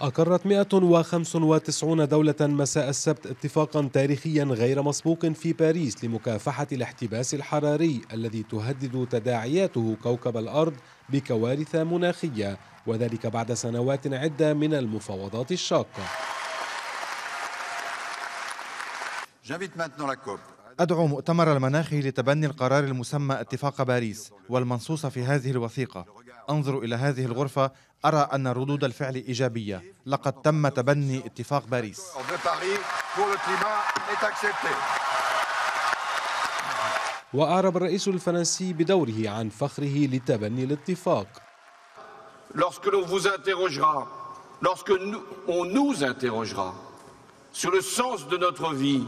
أقرت 195 دولة مساء السبت اتفاقا تاريخيا غير مسبوق في باريس لمكافحة الاحتباس الحراري الذي تهدد تداعياته كوكب الأرض بكوارث مناخية وذلك بعد سنوات عدة من المفاوضات الشاقة أدعو مؤتمر المناخ لتبني القرار المسمى اتفاق باريس والمنصوص في هذه الوثيقة أنظر إلى هذه الغرفة أرى أن ردود الفعل إيجابية لقد تم تبني اتفاق باريس وأعرب الرئيس الفرنسي بدوره عن فخره لتبني الاتفاق sur le sens de notre vie,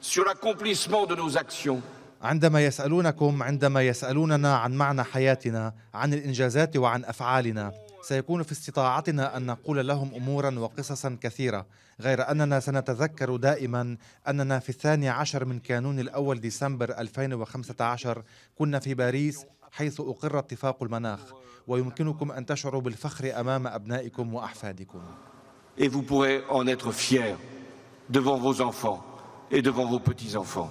sur l'accomplissement de nos actions, عندما يسألونكم عندما يسألوننا عن معنى حياتنا عن الإنجازات وعن أفعالنا سيكون في استطاعتنا أن نقول لهم أمورا وقصصا كثيرة غير أننا سنتذكر دائما أننا في الثاني عشر من كانون الأول ديسمبر 2015 كنا في باريس حيث أقر اتفاق المناخ ويمكنكم أن تشعروا بالفخر أمام أبنائكم وأحفادكم Et vous pourrez en être fiers devant vos enfants et devant vos petits-enfants.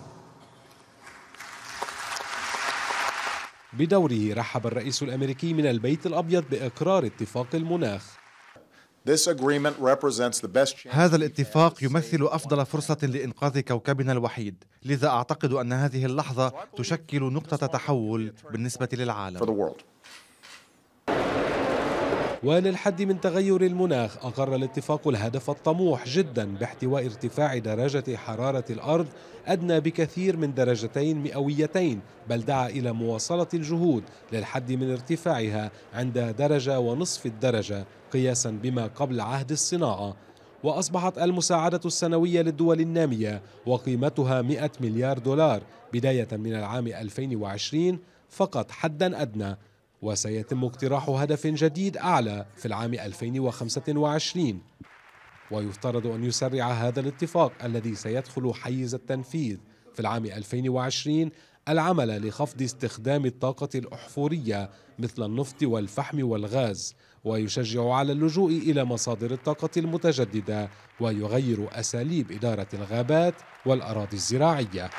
بدوره رحب الرئيس الامريكي من البيت الابيض باقرار اتفاق المناخ هذا الاتفاق يمثل افضل فرصه لانقاذ كوكبنا الوحيد لذا اعتقد ان هذه اللحظه تشكل نقطه تحول بالنسبه للعالم وللحد من تغير المناخ أقر الاتفاق الهدف الطموح جدا باحتواء ارتفاع درجة حرارة الأرض أدنى بكثير من درجتين مئويتين بل دعا إلى مواصلة الجهود للحد من ارتفاعها عند درجة ونصف الدرجة قياسا بما قبل عهد الصناعة وأصبحت المساعدة السنوية للدول النامية وقيمتها 100 مليار دولار بداية من العام 2020 فقط حدا أدنى وسيتم اقتراح هدف جديد أعلى في العام 2025 ويفترض أن يسرع هذا الاتفاق الذي سيدخل حيز التنفيذ في العام 2020 العمل لخفض استخدام الطاقة الأحفورية مثل النفط والفحم والغاز ويشجع على اللجوء إلى مصادر الطاقة المتجددة ويغير أساليب إدارة الغابات والأراضي الزراعية